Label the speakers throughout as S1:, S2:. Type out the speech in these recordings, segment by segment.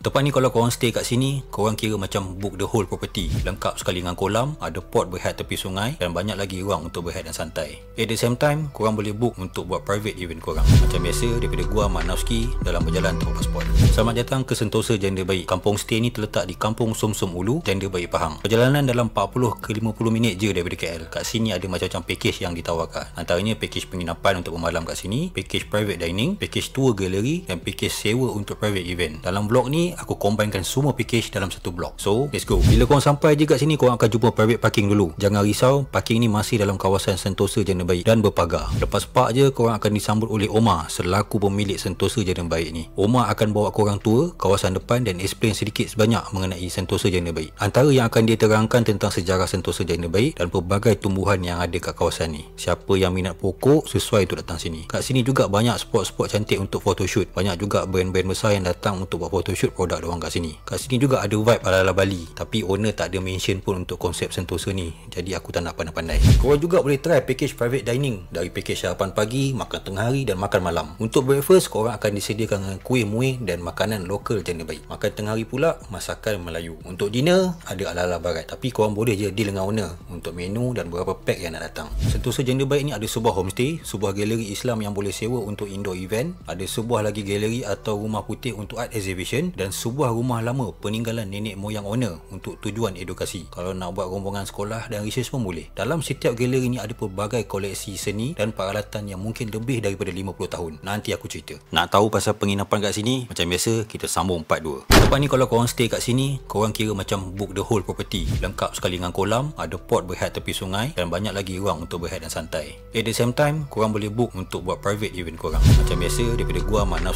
S1: Tempat ni kalau korang stay kat sini, korang kira macam book the whole property. Lengkap sekali dengan kolam, ada port berhad tepi sungai dan banyak lagi ruang untuk berhad dan santai. At the same time, korang boleh book untuk buat private event korang. Macam biasa, daripada gua Manowski dalam berjalan tanpa pasport. Selamat datang ke Sentosa Janda Baik. Kampung stay ni terletak di Kampung Sumsum -Sum Ulu, Janda Baik Pahang. Perjalanan dalam 40 ke 50 minit je daripada KL. Kat sini ada macam-macam package yang ditawarkan. Antaranya package penginapan untuk bermalam kat sini, package private dining, package tour gallery dan package sewa untuk private event. Dalam vlog ni, aku combinekan semua package dalam satu blok. So, let's go. Bila kau sampai je kat sini, kau akan jumpa private parking dulu. Jangan risau, parking ni masih dalam kawasan Sentosa Jalan Baik dan berpagar. Lepas park je, kau akan disambut oleh Oma, selaku pemilik Sentosa Jalan Baik ni. Oma akan bawa kau korang tour kawasan depan dan explain sedikit sebanyak mengenai Sentosa Jalan Baik. Antara yang akan dia terangkan tentang sejarah Sentosa Jalan Baik dan pelbagai tumbuhan yang ada kat kawasan ni. Siapa yang minat pokok, sesuai untuk datang sini. Kat sini juga banyak spot-spot cantik untuk photoshoot. Banyak juga brand-brand besar yang datang untuk buat photoshoot produk diorang kat sini kat sini juga ada vibe ala ala Bali tapi owner tak ada mention pun untuk konsep sentosa ni jadi aku tak nak pandai-pandai korang juga boleh try package private dining dari package sarapan pagi makan tengah hari dan makan malam untuk breakfast korang akan disediakan dengan kuih muih dan makanan lokal jenis baik makan tengah hari pula masakan Melayu untuk dinner ada ala ala barat tapi korang boleh je deal dengan owner untuk menu dan beberapa pack yang nak datang sentosa jenis baik ni ada sebuah homestay sebuah galeri Islam yang boleh sewa untuk indoor event ada sebuah lagi galeri atau rumah putih untuk art exhibition dan dan sebuah rumah lama peninggalan nenek moyang owner untuk tujuan edukasi. Kalau nak buat rombongan sekolah dan research pun boleh. Dalam setiap galeri ni ada pelbagai koleksi seni dan peralatan yang mungkin lebih daripada 50 tahun. Nanti aku cerita. Nak tahu pasal penginapan kat sini? Macam biasa, kita sambung part 2. Lepas ni kalau korang stay kat sini, korang kira macam book the whole property. Lengkap sekali dengan kolam, ada port berehat tepi sungai dan banyak lagi ruang untuk berehat dan santai. At the same time, korang boleh book untuk buat private event korang. Macam biasa, daripada gua Ahmad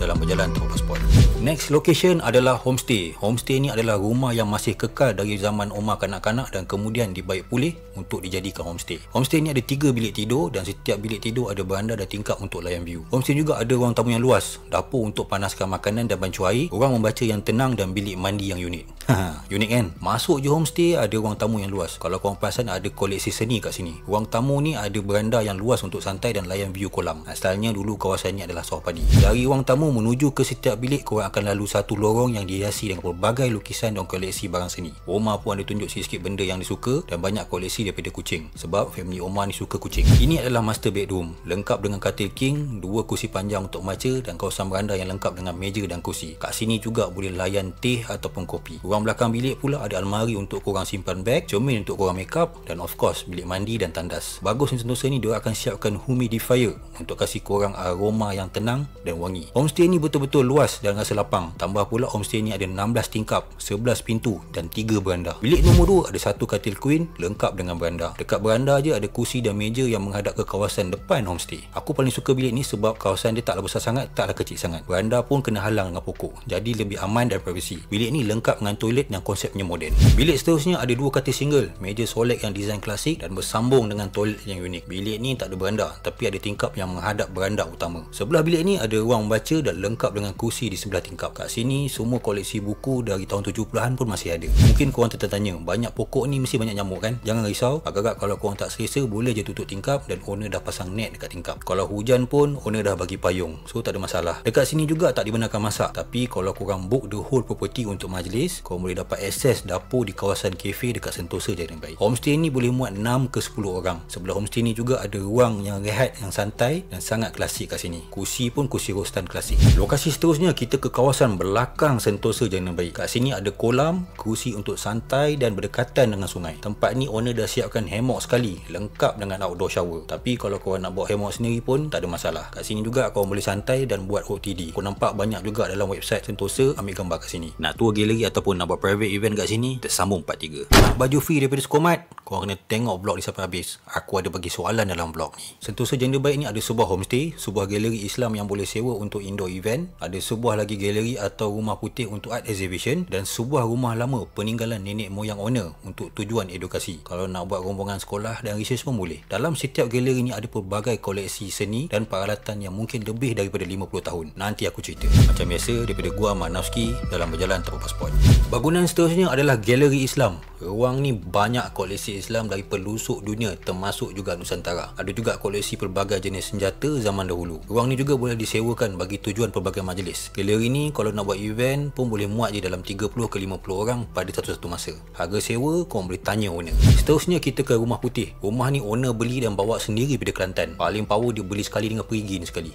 S1: dalam berjalan tanpa pasport. Next location location adalah homestay. Homestay ni adalah rumah yang masih kekal dari zaman Omar kanak-kanak dan kemudian dibaik pulih untuk dijadikan homestay. Homestay ni ada 3 bilik tidur dan setiap bilik tidur ada beranda dan tingkap untuk layan view. Homestay juga ada ruang tamu yang luas, dapur untuk panaskan makanan dan bancu air, ruang membaca yang tenang dan bilik mandi yang unik. Haha, unik kan? Masuk je homestay ada ruang tamu yang luas. Kalau kau perasan ada koleksi seni kat sini. Ruang tamu ni ada beranda yang luas untuk santai dan layan view kolam. Asalnya dulu kawasan ni adalah sawah padi. Dari ruang tamu menuju ke setiap bilik kau akan lalu satu satu lorong yang dihiasi dengan pelbagai lukisan dan koleksi barang seni. Omar pun ada tunjuk sikit-sikit benda yang dia suka dan banyak koleksi daripada kucing sebab family Omar ni suka kucing. Ini adalah master bedroom, lengkap dengan katil king, dua kursi panjang untuk maca dan kawasan beranda yang lengkap dengan meja dan kursi. Kat sini juga boleh layan teh ataupun kopi. Ruang belakang bilik pula ada almari untuk korang simpan beg, cermin untuk korang makeup dan of course bilik mandi dan tandas. Bagus sentosa ni dia akan siapkan humidifier untuk kasih korang aroma yang tenang dan wangi. Homestay ni betul-betul luas dan rasa lapang. Tambah tambah pula homestay ni ada 16 tingkap, 11 pintu dan 3 beranda. Bilik nombor 2 ada satu katil queen lengkap dengan beranda. Dekat beranda je ada kursi dan meja yang menghadap ke kawasan depan homestay. Aku paling suka bilik ni sebab kawasan dia taklah besar sangat, taklah kecil sangat. Beranda pun kena halang dengan pokok. Jadi lebih aman dan privacy. Bilik ni lengkap dengan toilet yang konsepnya moden. Bilik seterusnya ada dua katil single, meja solek yang design klasik dan bersambung dengan toilet yang unik. Bilik ni tak ada beranda tapi ada tingkap yang menghadap beranda utama. Sebelah bilik ni ada ruang baca dan lengkap dengan kursi di sebelah tingkap. Kat sini ni semua koleksi buku dari tahun 70-an pun masih ada. Mungkin korang tertanya, banyak pokok ni mesti banyak nyamuk kan? Jangan risau, agak-agak kalau korang tak selesa boleh je tutup tingkap dan owner dah pasang net dekat tingkap. Kalau hujan pun owner dah bagi payung. So tak ada masalah. Dekat sini juga tak dibenarkan masak. Tapi kalau korang book the whole property untuk majlis, korang boleh dapat akses dapur di kawasan kafe dekat Sentosa je dengan baik. Homestay ni boleh muat 6 ke 10 orang. Sebelah homestay ni juga ada ruang yang rehat, yang santai dan sangat klasik kat sini. Kursi pun kursi rostan klasik. Lokasi seterusnya kita ke kawasan Belang belakang Sentosa Jalan Baik. Kat sini ada kolam, kerusi untuk santai dan berdekatan dengan sungai. Tempat ni owner dah siapkan hammock sekali, lengkap dengan outdoor shower. Tapi kalau kau nak buat hammock sendiri pun tak ada masalah. Kat sini juga kau boleh santai dan buat OTD. Kau nampak banyak juga dalam website Sentosa ambil gambar kat sini. Nak tour gallery ataupun nak buat private event kat sini, tersambung 43. Nak baju free daripada skomat. kau kena tengok blog ni sampai habis. Aku ada bagi soalan dalam blog ni. Sentosa Jalan Baik ni ada sebuah homestay, sebuah galeri Islam yang boleh sewa untuk indoor event. Ada sebuah lagi galeri atau atau rumah putih untuk art exhibition dan sebuah rumah lama peninggalan nenek moyang owner untuk tujuan edukasi. Kalau nak buat rombongan sekolah dan research pun boleh. Dalam setiap galeri ni ada pelbagai koleksi seni dan peralatan yang mungkin lebih daripada 50 tahun. Nanti aku cerita. Macam biasa daripada gua Manowski dalam berjalan tanpa pasport. Bangunan seterusnya adalah Galeri Islam. Ruang ni banyak koleksi Islam dari pelusuk dunia termasuk juga Nusantara. Ada juga koleksi pelbagai jenis senjata zaman dahulu. Ruang ni juga boleh disewakan bagi tujuan pelbagai majlis. Galeri ni kalau nak buat event pun boleh muat je dalam 30 ke 50 orang pada satu-satu masa. Harga sewa korang boleh tanya owner. Seterusnya kita ke rumah putih. Rumah ni owner beli dan bawa sendiri pada Kelantan. Paling power dia beli sekali dengan perigin sekali.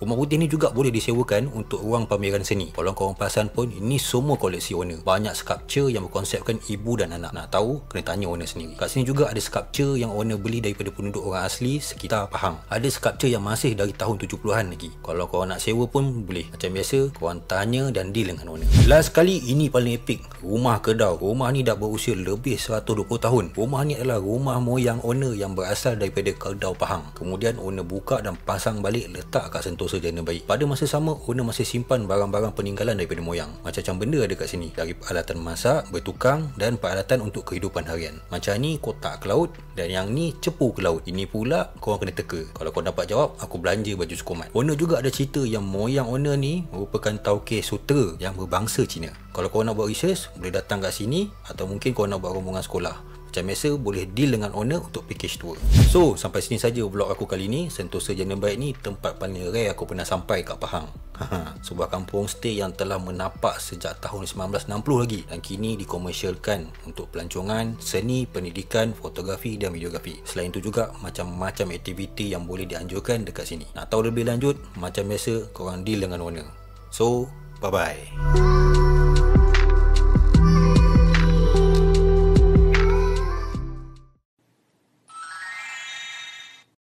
S1: rumah putih ni juga boleh disewakan untuk ruang pameran seni. Kalau korang perasan pun ini semua koleksi owner. Banyak sculpture yang berkonsepkan ibu dan anak. Nak tahu kena tanya owner sendiri. Kat sini juga ada sculpture yang owner beli daripada penduduk orang asli sekitar Pahang. Ada sculpture yang masih dari tahun 70-an lagi. Kalau korang nak sewa pun boleh. Macam biasa korang tanya dan deal dengan owner. Last kali ini paling epic. Rumah kedau, Rumah ni dah berusia lebih 120 tahun. Rumah ni adalah rumah moyang owner yang berasal daripada Kedah Pahang. Kemudian owner buka dan pasang balik letak kat sentosa jana baik. Pada masa sama owner masih simpan barang-barang peninggalan daripada moyang. Macam-macam benda ada kat sini. Dari peralatan masak, bertukang dan peralatan untuk kehidupan harian. Macam ni kotak ke laut dan yang ni cepu ke laut. Ini pula korang kena teka. Kalau korang dapat jawab, aku belanja baju sukumat. Owner juga ada cerita yang moyang owner ni merupakan tauke sutera juta yang berbangsa Cina. Kalau kau nak buat research, boleh datang kat sini atau mungkin kau nak buat rombongan sekolah. Macam biasa, boleh deal dengan owner untuk package tour. So, sampai sini saja vlog aku kali ni. Sentosa Jalan Baik ni tempat paling rare aku pernah sampai kat Pahang. Sebuah kampung stay yang telah menapak sejak tahun 1960 lagi dan kini dikomersialkan untuk pelancongan, seni, pendidikan, fotografi dan videografi. Selain itu juga, macam-macam aktiviti yang boleh dianjurkan dekat sini. Nak tahu lebih lanjut, macam biasa, korang deal dengan owner. So, Bye bye.